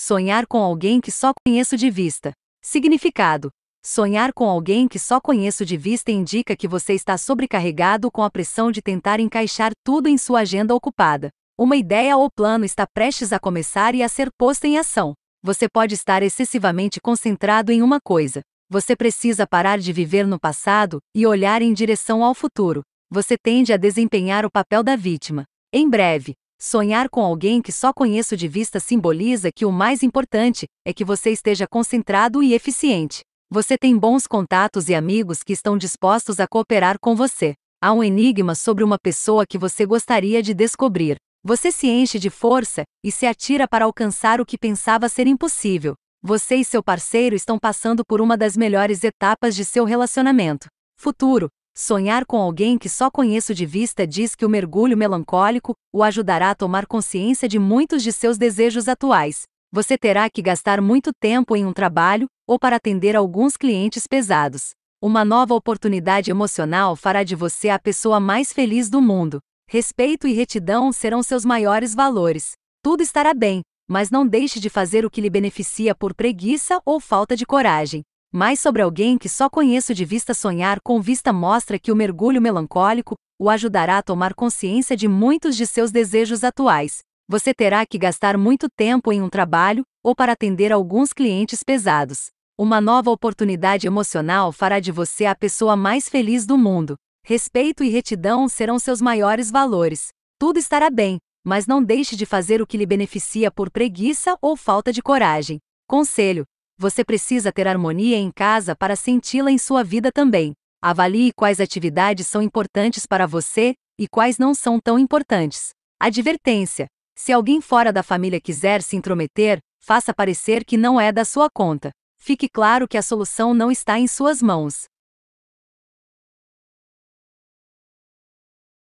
Sonhar com alguém que só conheço de vista. Significado: Sonhar com alguém que só conheço de vista indica que você está sobrecarregado com a pressão de tentar encaixar tudo em sua agenda ocupada. Uma ideia ou plano está prestes a começar e a ser posta em ação. Você pode estar excessivamente concentrado em uma coisa. Você precisa parar de viver no passado e olhar em direção ao futuro. Você tende a desempenhar o papel da vítima. Em breve, Sonhar com alguém que só conheço de vista simboliza que o mais importante é que você esteja concentrado e eficiente. Você tem bons contatos e amigos que estão dispostos a cooperar com você. Há um enigma sobre uma pessoa que você gostaria de descobrir. Você se enche de força e se atira para alcançar o que pensava ser impossível. Você e seu parceiro estão passando por uma das melhores etapas de seu relacionamento. Futuro, Sonhar com alguém que só conheço de vista diz que o mergulho melancólico o ajudará a tomar consciência de muitos de seus desejos atuais. Você terá que gastar muito tempo em um trabalho ou para atender alguns clientes pesados. Uma nova oportunidade emocional fará de você a pessoa mais feliz do mundo. Respeito e retidão serão seus maiores valores. Tudo estará bem, mas não deixe de fazer o que lhe beneficia por preguiça ou falta de coragem. Mas sobre alguém que só conheço de vista sonhar com vista mostra que o mergulho melancólico o ajudará a tomar consciência de muitos de seus desejos atuais. Você terá que gastar muito tempo em um trabalho ou para atender alguns clientes pesados. Uma nova oportunidade emocional fará de você a pessoa mais feliz do mundo. Respeito e retidão serão seus maiores valores. Tudo estará bem, mas não deixe de fazer o que lhe beneficia por preguiça ou falta de coragem. Conselho: você precisa ter harmonia em casa para senti-la em sua vida também. Avalie quais atividades são importantes para você e quais não são tão importantes. Advertência: se alguém fora da família quiser se intrometer, faça parecer que não é da sua conta. Fique claro que a solução não está em suas mãos.